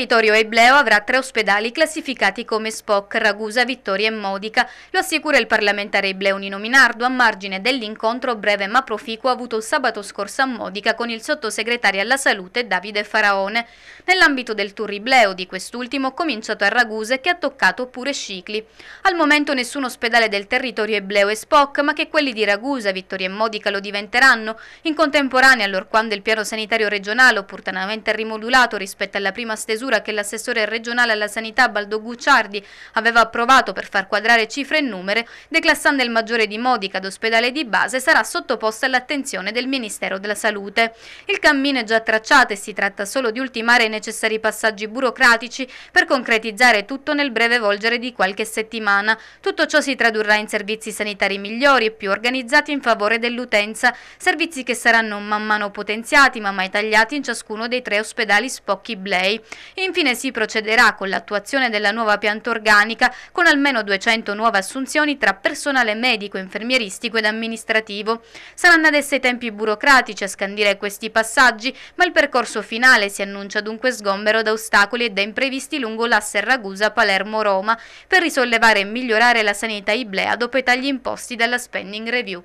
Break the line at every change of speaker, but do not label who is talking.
territorio ebleo avrà tre ospedali classificati come SPOC, Ragusa, Vittoria e Modica. Lo assicura il parlamentare ebleo Nino Minardo a margine dell'incontro breve ma proficuo avuto sabato scorso a Modica con il sottosegretario alla salute Davide Faraone. Nell'ambito del tour ibleo di quest'ultimo cominciato a Ragusa che ha toccato pure Scicli. Al momento nessun ospedale del territorio ebleo è SPOC ma che quelli di Ragusa, Vittoria e Modica lo diventeranno in contemporanea allorquando il piano sanitario regionale opportunamente rimodulato rispetto alla prima stesura misura che l'assessore regionale alla sanità Baldo Gucciardi aveva approvato per far quadrare cifre e numeri, declassando il maggiore di Modica ad ospedale di base, sarà sottoposta all'attenzione del Ministero della Salute. Il cammino è già tracciato e si tratta solo di ultimare i necessari passaggi burocratici per concretizzare tutto nel breve volgere di qualche settimana. Tutto ciò si tradurrà in servizi sanitari migliori e più organizzati in favore dell'utenza, servizi che saranno man mano potenziati ma mai tagliati in ciascuno dei tre ospedali Spocchi Blei. Infine si procederà con l'attuazione della nuova pianta organica con almeno 200 nuove assunzioni tra personale medico, infermieristico ed amministrativo. Saranno adesso i tempi burocratici a scandire questi passaggi, ma il percorso finale si annuncia dunque sgombero da ostacoli e da imprevisti lungo l'asse Ragusa-Palermo-Roma per risollevare e migliorare la sanità iblea dopo i tagli imposti dalla spending review.